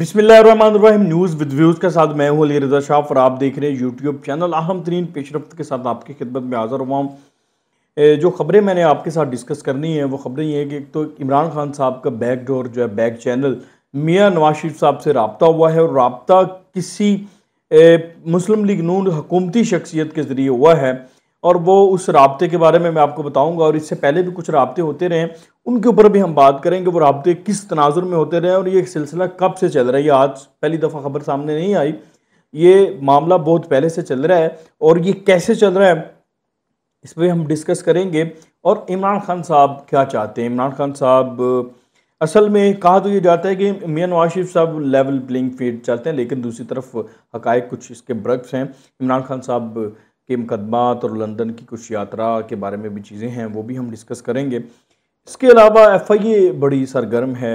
बिस्मिल्लाम news with views के साथ मैं हूँ अली रजा शाह और आप देख रहे हैं यूट्यूब चैनल अहम तरीन पेशरफ के साथ आपकी खिदमत में हाज़र हुआ हूँ जो खबरें मैंने आपके साथ डिस्कस करनी है वो खबरें ये हैं कि एक तो इमरान खान साहब का बैक डोर जो है बैक चैनल मियाँ नवाज शरीफ साहब से रबता हुआ है और रबता किसी ए, मुस्लिम लीग नून हकूमती शख्सियत के ज़रिए हुआ है और वो उस रबते के बारे में मैं आपको बताऊंगा और इससे पहले भी कुछ रबते होते रहे उनके ऊपर भी हम बात करेंगे वो रबते किस तनाजुर में होते रहे और ये सिलसिला कब से चल रहा है ये आज पहली दफ़ा खबर सामने नहीं आई ये मामला बहुत पहले से चल रहा है और ये कैसे चल रहा है इस पर हम डिस्कस करेंगे और इमरान खान साहब क्या चाहते हैं इमरान खान साहब असल में कहा तो ये जाता है कि मियाँ नवाज शरीफ साहब लेवल प्लेइंग फील्ड चलते हैं लेकिन दूसरी तरफ हकायक कुछ इसके ब्रग्स हैं इमरान खान साहब के मुकदमात और लंदन की कुछ यात्रा के बारे में भी चीज़ें हैं वो भी हम डिस्कस करेंगे इसके अलावा एफ आई ए बड़ी सरगर्म है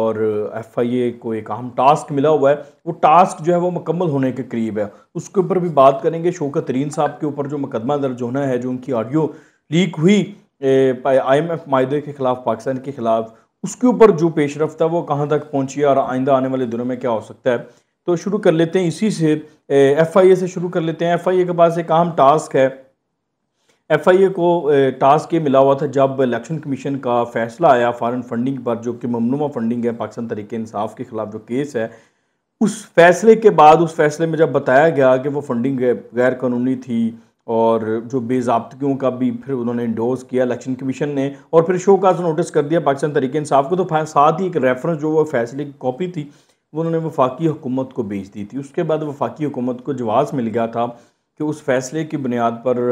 और एफ आई ए को एक अहम टास्क मिला हुआ है वो टास्क जो है वो मुकम्मल होने के करीब है उसके ऊपर भी बात करेंगे शोकत तरीन साहब के ऊपर जो मुकदमा दर्ज होना है जो उनकी ऑडियो लीक हुई आई एम एफ माहे के ख़िलाफ़ पाकिस्तान के ख़िलाफ़ उसके ऊपर जो पेशरफ था वो कहाँ तक पहुँची और आइंदा आने वाले दिनों में क्या हो सकता है तो शुरू कर लेते हैं इसी से एफ आई ए से शुरू कर लेते हैं एफ आई ए के पास एक अहम टास्क है एफ आई ए को टास्क ये मिला हुआ था जब इलेक्शन कमीशन का फैसला आया फॉरन फंडिंग पर जो कि ममनुमा फंडिंग है पाकिस्तान तरीके इंसाफ के ख़िलाफ़ जो केस है उस फैसले के बाद उस फैसले में जब बताया गया कि वो फंडिंग गैर कानूनी थी और जो बेजाबतगियों का भी फिर उन्होंने इंडोज किया इलेक्शन कमीशन ने और फिर शो काज नोटिस कर दिया पाकिस्तान तरीके इंसाफ को तो साथ ही एक रेफरेंस जो वो फैसले की कॉपी थी उन्होंने वफाकी हुकूमत को बेच दी थी उसके बाद वफाकी हुकूमत को जवाब मिल गया था कि उस फैसले की बुनियाद पर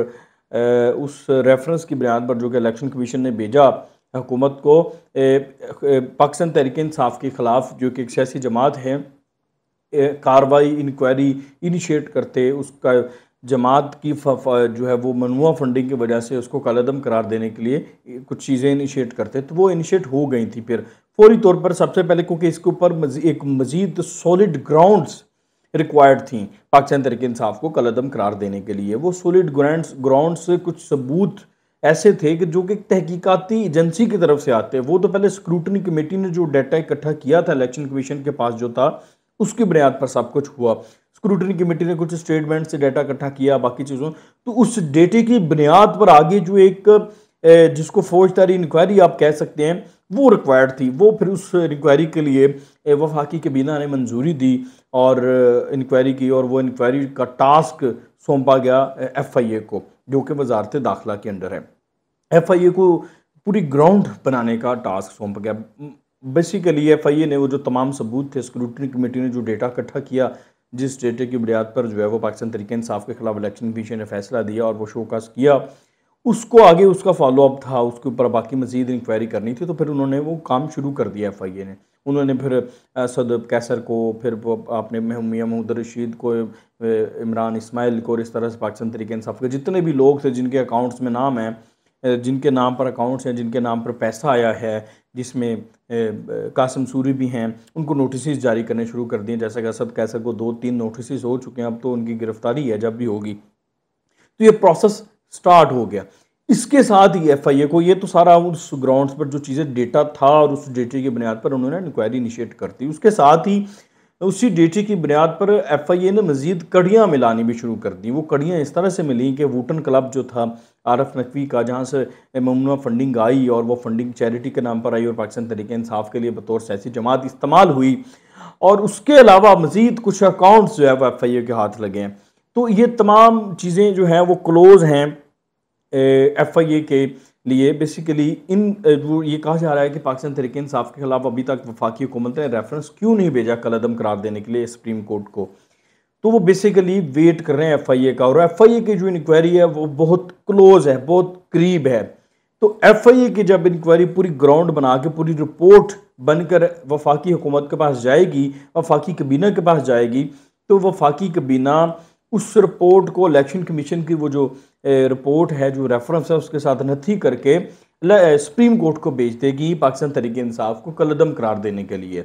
उस रेफरेंस की बुनियाद पर जो कि इलेक्शन कमीशन ने भेजा हुकूमत को पाकिस्तान तहरीक इंसाफ के ख़िलाफ़ जो कि एक सियासी जमात है कार्रवाई इंक्वायरी इनिशिएट करते उसका जमात की जो है वो मनुआ फंडिंग की वजह से उसको कलदम करार देने के लिए कुछ चीज़ें इनिशिएट करते तो वो इनिशिएट हो गई थी फिर फौरी तौर पर सबसे पहले क्योंकि इसके ऊपर एक मजीद सॉलिड ग्राउंड्स रिक्वायर्ड थी पाकिस्तान तरीके इंसाफ को कलदम करार देने के लिए वो सॉलिड ग्राउंड्स ग्राउंड्स कुछ सबूत ऐसे थे कि जो कि तहकीकती एजेंसी की तरफ से आते वो तो पहले स्क्रूटनी कमेटी ने जो डाटा इकट्ठा किया था इलेक्शन कमीशन के पास जो था उसकी बुनियाद पर सब कुछ हुआ स्क्रूटनी कमेटी ने कुछ स्टेटमेंट से डाटा इकट्ठा किया बाकी चीज़ों तो उस डेटे की बुनियाद पर आगे जो एक जिसको फौजदारी इंक्वायरी आप कह सकते हैं वो रिक्वायर्ड थी वो फिर उस इंक्वायरी के लिए वफाकी कबीना ने मंजूरी दी और इंक्वायरी की और वो इंक्वायरी का टास्क सौंपा गया एफ आई ए को जो कि वजारत दाखिला के अंडर है एफ आई ए को पूरी ग्राउंड बनाने का टास्क सौंपा गया बेसिकली एफ आई ए ने वो जो तमाम सबूत थे स्क्रूटनी कमेटी ने जो डेटा इकट्ठा किया जिस डेटे की बुनियाद पर जो है वो पाकिस्तान तरीके इंसाफ के खिलाफ इलेक्शन कमीशन ने फैसला दिया और वो शोकास किया उसको आगे उसका फॉलोअप था उसके ऊपर बाकी मजीद इंक्वायरी करनी थी तो फिर उन्होंने वो काम शुरू कर दिया एफ आई ए ने उन्होंने फिर सद कैसर को फिर आपने महमिया महमूद रशीद को इमरान इसमाइल को और इस तरह से पाकिस्तान तरीके इंसाफ के जितने भी लोग थे जिनके अकाउंट्स में नाम हैं जिनके नाम पर अकाउंट्स हैं जिनके नाम पर पैसा आया है जिसमें कासम सूरी भी हैं उनको नोटिस जारी करने शुरू कर दिए जैसा कि असद कैसर को दो तीन नोटिस हो चुके हैं अब तो उनकी गिरफ़्तारी है जब भी होगी तो ये प्रोसेस स्टार्ट हो गया इसके साथ ही एफ आई ए को ये तो सारा उस ग्राउंड्स पर जो चीज़ें डेटा था और उस डेटे की बुनियाद पर उन्होंने इंक्वायरी इनिशिएट कर दी उसके साथ ही उसी डेटे की बुनियाद पर एफ आई ए ने मज़ीद कड़ियाँ मिलानी भी शुरू कर दी वो कड़ियाँ इस तरह से मिली कि वोटन क्लब जो था आरफ नकवी का जहाँ से ममुना फंडिंग आई और वो फंडिंग चैरिटी के नाम पर आई और पाकिस्तान तरीके इंसाफ के लिए बतौर सियासी जमात इस्तेमाल हुई और उसके अलावा मज़ीद कुछ अकाउंट्स जो है वो एफ आई ए के हाथ लगे हैं तो ये तमाम चीज़ें जो हैं वो क्लोज हैं एफ आई ए के लिए बेसिकली इन वो ये कहा जा रहा है कि पाकिस्तान तहरीक इंसाफ के खिलाफ अभी तक वफाकी हुकूमत ने रेफरेंस क्यों नहीं भेजा कलदम करार देने के लिए सुप्रीम कोर्ट को तो वो बेसिकली वेट कर रहे हैं एफ आई ए का और एफ आई ए की जो इंक्वायरी है वो बहुत क्लोज है बहुत करीब है तो एफ आई ए की जब इंक्वायरी पूरी ग्राउंड बना के पूरी रिपोर्ट बनकर वफाकी हुकूमत के पास जाएगी वफाकी कबीना के पास जाएगी तो वफाकी कबीना उस रिपोर्ट को इलेक्शन कमीशन की वो जो रिपोर्ट है जो रेफरेंस है उसके साथ नथी करके सुप्रीम कोर्ट को भेज देगी पाकिस्तान तरीके इंसाफ को कलदम करार देने के लिए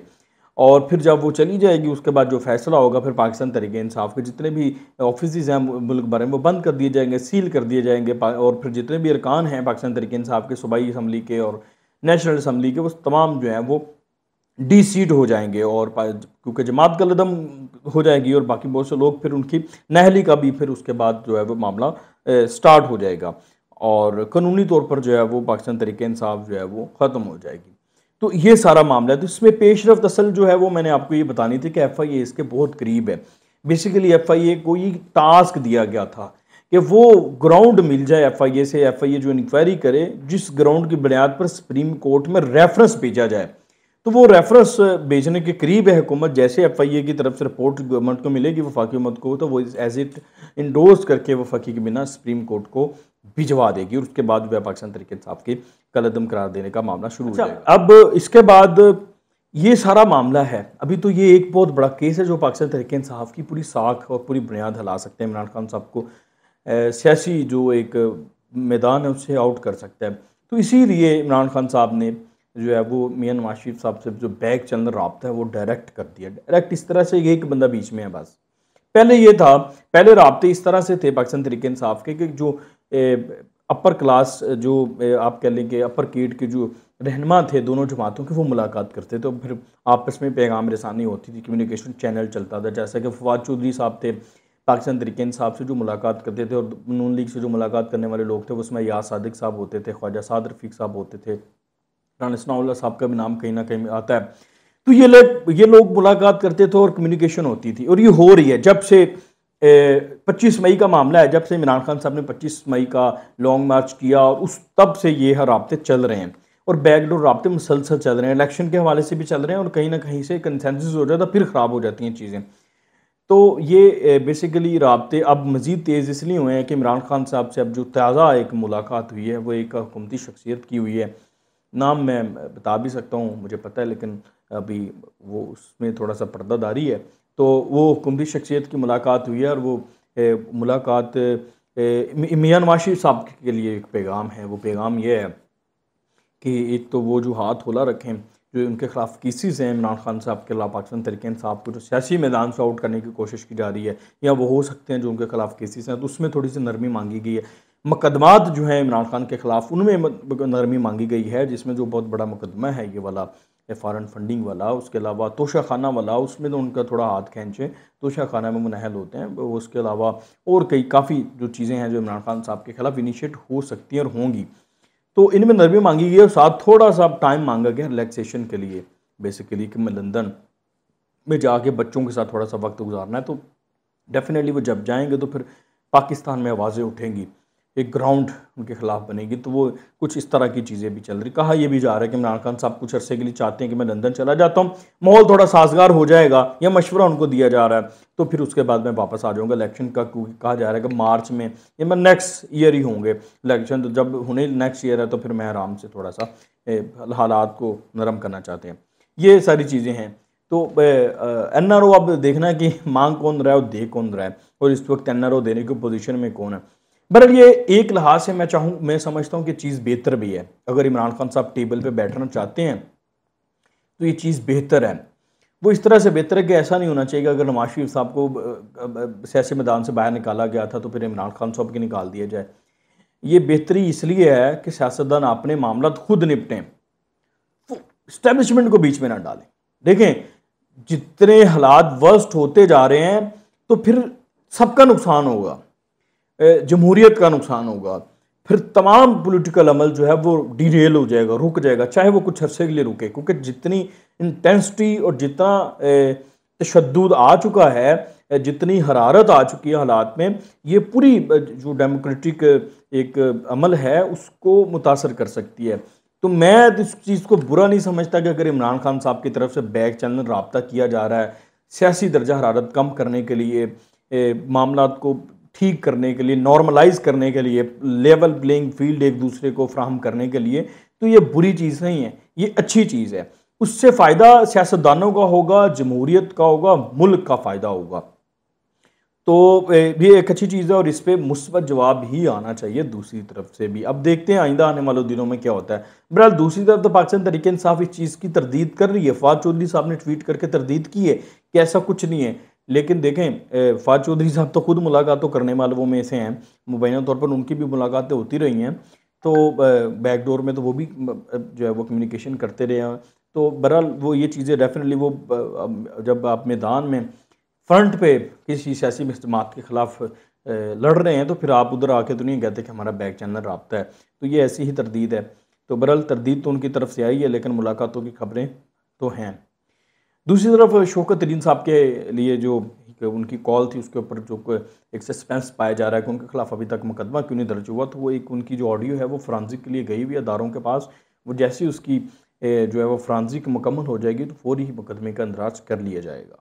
और फिर जब वो चली जाएगी उसके बाद जो फैसला होगा फिर पाकिस्तान तरीके इंसाफ के जितने भी ऑफिस हैं मुल्क भर में वो बंद कर दिए जाएंगे सील कर दिए जाएंगे और फिर जितने भी अरकान हैं पाकिस्तान तरीके इंसाफ के सूबाई इसम्बली के और नेशनल इसम्बली के वो तमाम जो हैं वो डी सीड हो जाएंगे और क्योंकि जमात गलदम हो जाएगी और बाकी बहुत से लोग फिर उनकी नहली का भी फिर उसके बाद जो है वो मामला स्टार्ट हो जाएगा और कानूनी तौर पर जो है वो पाकिस्तान तरीके इंसाफ जो है वो ख़त्म हो जाएगी तो ये सारा मामला है तो इसमें पेश रफ्त असल जो है वो मैंने आपको ये बतानी थी कि एफ आई ए इसके बहुत करीब है बेसिकली एफ आई ए को ये टास्क दिया गया था कि वो ग्राउंड मिल जाए एफ आई ए से एफ आई ए जो इंक्वायरी करे जिस ग्राउंड की बुनियाद पर सुप्रीम कोर्ट में रेफरेंस भेजा जाए तो वो रेफरेंस भेजने के करीब है हुकूमत जैसे एफ आई ए की तरफ से रिपोर्ट गवर्नमेंट को मिलेगी वफाकी हुकूमत को तो वो एज इट इंडोर्स करके वफाकी के बिना सुप्रीम कोर्ट को भिजवा देगी और उसके बाद वह पाकिस्तान तरीके साहब के कलदम करार देने का मामला शुरू हो अच्छा, जाएगा अब इसके बाद ये सारा मामला है अभी तो ये एक बहुत बड़ा केस है जो पाकिस्तान तरीके इंसाफ की पूरी साख और पूरी बुनियाद हिला सकते हैं इमरान खान साहब को सियासी जो एक मैदान है उससे आउट कर सकता है तो इसीलिए इमरान खान साहब ने जो है वो मियाँ नवाज शरीफ साहब से जो बैग चंद रबता है वो डायरेक्ट कर दिया डायरेक्ट इस तरह से ये एक बंदा बीच में है बस पहले ये था पहले रबते इस तरह से थे पाकिस्तान तरीके इंसाफ के कि जो ए, अपर क्लास जो आप कह लें कि अपर कीट के जो रहनमा थे दोनों जमातों के वो मुलाकात करते थे तो फिर आपस में पैगाम रसानी होती थी कम्युनिकेशन चैनल चलता था जैसा कि फवाद चौधरी साहब थे पाकिस्तान तरीके इंसाफ से जो मुलाकात करते थे और नून लीग से जो मुलाकात करने वाले लोग थे उसमें या सदक साहब होते थे ख्वाजा साद रफीक साहब होते थे रानसनाउल्ला साहब का भी नाम कहीं ना कहीं आता है तो ये लोग ये लोग मुलाकात करते थे और कम्युनिकेशन होती थी और ये हो रही है जब से पच्चीस मई का मामला है जब से इमरान खान साहब ने पच्चीस मई का लॉन्ग मार्च किया और उस तब से ये रबते चल रहे हैं और बैकडोर रबते मुसलसल चल रहे हैं इलेक्शन के हवाले से भी चल रहे हैं और कहीं ना कहीं से कंसेंसिस हो जाता फिर ख़राब हो जाती हैं चीज़ें तो ये बेसिकली रबते अब मज़ीद तेज़ इसलिए हुए हैं कि इमरान खान साहब से अब जो ताज़ा एक मुलाकात हुई है वो एक हुकूमती शख्सियत की हुई है नाम मैं बता भी सकता हूँ मुझे पता है लेकिन अभी वो उसमें थोड़ा सा पर्दादारी है तो वो हुकूमती शख्सियत की मुलाकात हुई है और वो ए, मुलाकात मियाँ नवाशी साहब के लिए एक पैगाम है वो पैगाम ये है कि एक तो वो जो हाथ होला रखें जो उनके खिलाफ केसेस हैं इमरान खान साहब के खिलाफ पाकिस्तान तरीके साहब को जो सियासी मैदान से आउट करने की कोशिश की जा रही है या वो हो सकते हैं जो उनके खिलाफ केसेस हैं तो उसमें थोड़ी सी नरमी मांगी गई है मुकदमात जो हैं इमरान खान के ख़िलाफ़ उनमें नरमी मांगी गई है जिसमें जो बहुत बड़ा मुकदमा है ये वाला फ़ारन फंडिंग वाला उसके अलावा तोशा खाना वाला उसमें तो उनका थोड़ा हाथ खींचे तोशा खाना में मुनहल होते हैं उसके अलावा और कई काफ़ी जो चीज़ें हैं जो इमरान खान साहब के ख़िलाफ़ इनिशिएट हो सकती हैं और होंगी तो इनमें नरमी मांगी गई और साथ थोड़ा सा टाइम मांगा गया रिलैक्सेशन के लिए बेसिकली कि मैं लंदन में जाके बच्चों के साथ थोड़ा सा वक्त गुजारना है तो डेफ़िनेटली वो जब जाएंगे तो फिर पाकिस्तान में आवाज़ें उठेंगी एक ग्राउंड उनके खिलाफ बनेगी तो वो कुछ इस तरह की चीज़ें भी चल रही कहा यह भी जा रहा है कि इमरान खान साहब कुछ अरसे के लिए चाहते हैं कि मैं लंदन चला जाता हूँ माहौल थोड़ा साजगार हो जाएगा या मशवरा उनको दिया जा रहा है तो फिर उसके बाद मैं वापस आ जाऊँगा इलेक्शन का क्योंकि कहा जा रहा है कि मार्च में या मैं नेक्स्ट ईयर ही होंगे इलेक्शन तो जब होने नेक्स्ट ईयर है तो फिर मैं आराम से थोड़ा सा हालात को नरम करना चाहते हैं ये सारी चीज़ें हैं तो एन आर ओ अब देखना है कि मांग कौन रहा है और दे कौन रहा है और इस वक्त एन आर ओ देने की पोजिशन में कौन है बर ये एक लिहाज से मैं चाहूँ मैं समझता हूँ कि चीज़ बेहतर भी है अगर इमरान खान साहब टेबल पर बैठना चाहते हैं तो ये चीज़ बेहतर है वो इस तरह से बेहतर है कि ऐसा नहीं होना चाहिए अगर नवाज शरीफ साहब को सियासी मैदान से बाहर निकाला गया था तो फिर इमरान खान साहब की निकाल दिया जाए ये बेहतरी इसलिए है कि सियासतदान अपने मामला खुद निपटें स्टैब्लिशमेंट तो को बीच में ना डालें देखें जितने हालात वर्स्ट होते जा रहे हैं तो फिर सबका नुकसान होगा जमहूरीत का नुकसान होगा फिर तमाम पॉलिटिकल अमल जो है वो रेल हो जाएगा रुक जाएगा चाहे वो कुछ अरसे के लिए रुके क्योंकि जितनी इंटेंसिटी और जितना तशद आ चुका है जितनी हरारत आ चुकी है हालात में ये पूरी जो डेमोक्रेटिक एक अमल है उसको मुतासर कर सकती है तो मैं इस चीज़ को बुरा नहीं समझता कि अगर इमरान खान साहब की तरफ से बैक चैनल रबता किया जा रहा है सियासी दर्जा हरारत कम करने के लिए मामला को ठीक करने के लिए नॉर्मलाइज करने के लिए लेवल प्लेइंग फील्ड एक दूसरे को फ्राहम करने के लिए तो ये बुरी चीज़ नहीं है ये अच्छी चीज़ है उससे फ़ायदा सियासतदानों का होगा जमहूरीत का होगा मुल्क का फ़ायदा होगा तो ये एक अच्छी चीज़ है और इस पर मुस्बत जवाब ही आना चाहिए दूसरी तरफ से भी अब देखते हैं आइंदा आने वाले दिनों में क्या होता है बहरहाल दूसरी तरफ तो पाकिस्तान तरीके इंसाफ इस चीज़ की तरदीद कर रही है फवाद चौधरी साहब ने ट्वीट करके तरदीद की है कि ऐसा कुछ नहीं है लेकिन देखें फाज चौधरी साहब तो खुद मुलाकातों करने वालों में से हैं मुबैना तौर पर उनकी भी मुलाकातें होती रही हैं तो बैकडोर में तो वो भी जो है वो कम्युनिकेशन करते रहे हैं तो बहरहाल वो ये चीज़ें डेफिनेटली वो जब आप मैदान में फ्रंट पे किसी सियासी मजमात के ख़िलाफ़ लड़ रहे हैं तो फिर आप उधर आके तो नहीं कहते कि हमारा बैक चैनल रबता है तो ये ऐसी ही तरदीद है तो बहरहाल तरदीद तो उनकी तरफ से आई है लेकिन मुलाकातों की खबरें तो हैं दूसरी तरफ शोकत तरीन साहब के लिए जो उनकी कॉल थी उसके ऊपर जो एक सस्पेंस पाया जा रहा है कि उनके खिलाफ अभी तक मुकदमा क्यों नहीं दर्ज हुआ तो वो एक उनकी जो ऑडियो है वो फ्रांसिक के लिए गई हुई अदारों के पास वो जैसी उसकी जो है वो फ्रांसिक मुकम्मल हो जाएगी तो फौरी ही मुकदमे का अंदराज कर लिया जाएगा